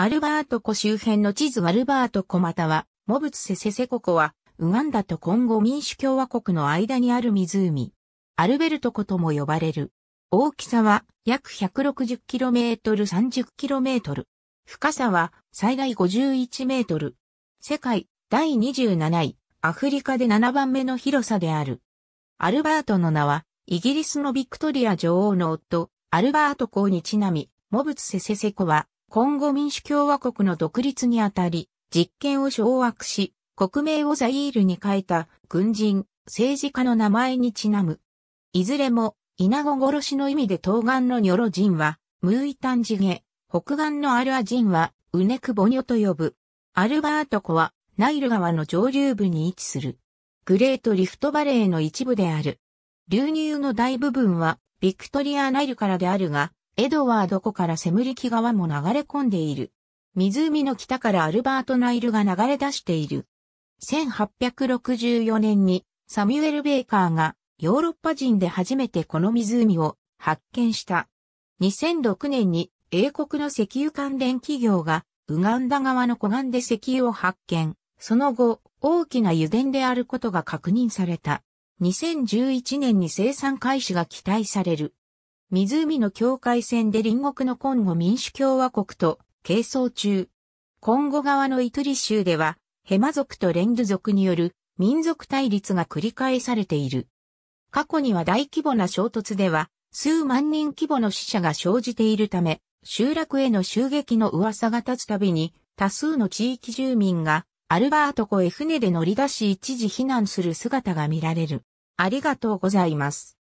アルバート湖周辺の地図アルバート湖または、モブツセセセコ湖は、ウガンダとコンゴ民主共和国の間にある湖。アルベルト湖とも呼ばれる。大きさは約 160km30km。深さは最大 51m。世界第27位、アフリカで7番目の広さである。アルバートの名は、イギリスのビクトリア女王の夫、アルバート公にちなみ、モブツセセセコは、今後民主共和国の独立にあたり、実権を掌握し、国名をザイールに変えた軍人、政治家の名前にちなむ。いずれも、稲子殺しの意味で東岸のニョロ人は、ムーイタンジゲ、北岸のアルア人は、ウネクボニョと呼ぶ。アルバート湖は、ナイル川の上流部に位置する。グレートリフトバレーの一部である。流入の大部分は、ビクトリアナイルからであるが、エドワード湖からセムリキ川も流れ込んでいる。湖の北からアルバートナイルが流れ出している。1864年にサミュエル・ベーカーがヨーロッパ人で初めてこの湖を発見した。2006年に英国の石油関連企業がウガンダ側の湖岸で石油を発見。その後、大きな油田であることが確認された。2011年に生産開始が期待される。湖の境界線で隣国のコンゴ民主共和国と係争中。コンゴ側のイトリ州では、ヘマ族とレンド族による民族対立が繰り返されている。過去には大規模な衝突では、数万人規模の死者が生じているため、集落への襲撃の噂が立つたびに、多数の地域住民がアルバート湖へ船で乗り出し一時避難する姿が見られる。ありがとうございます。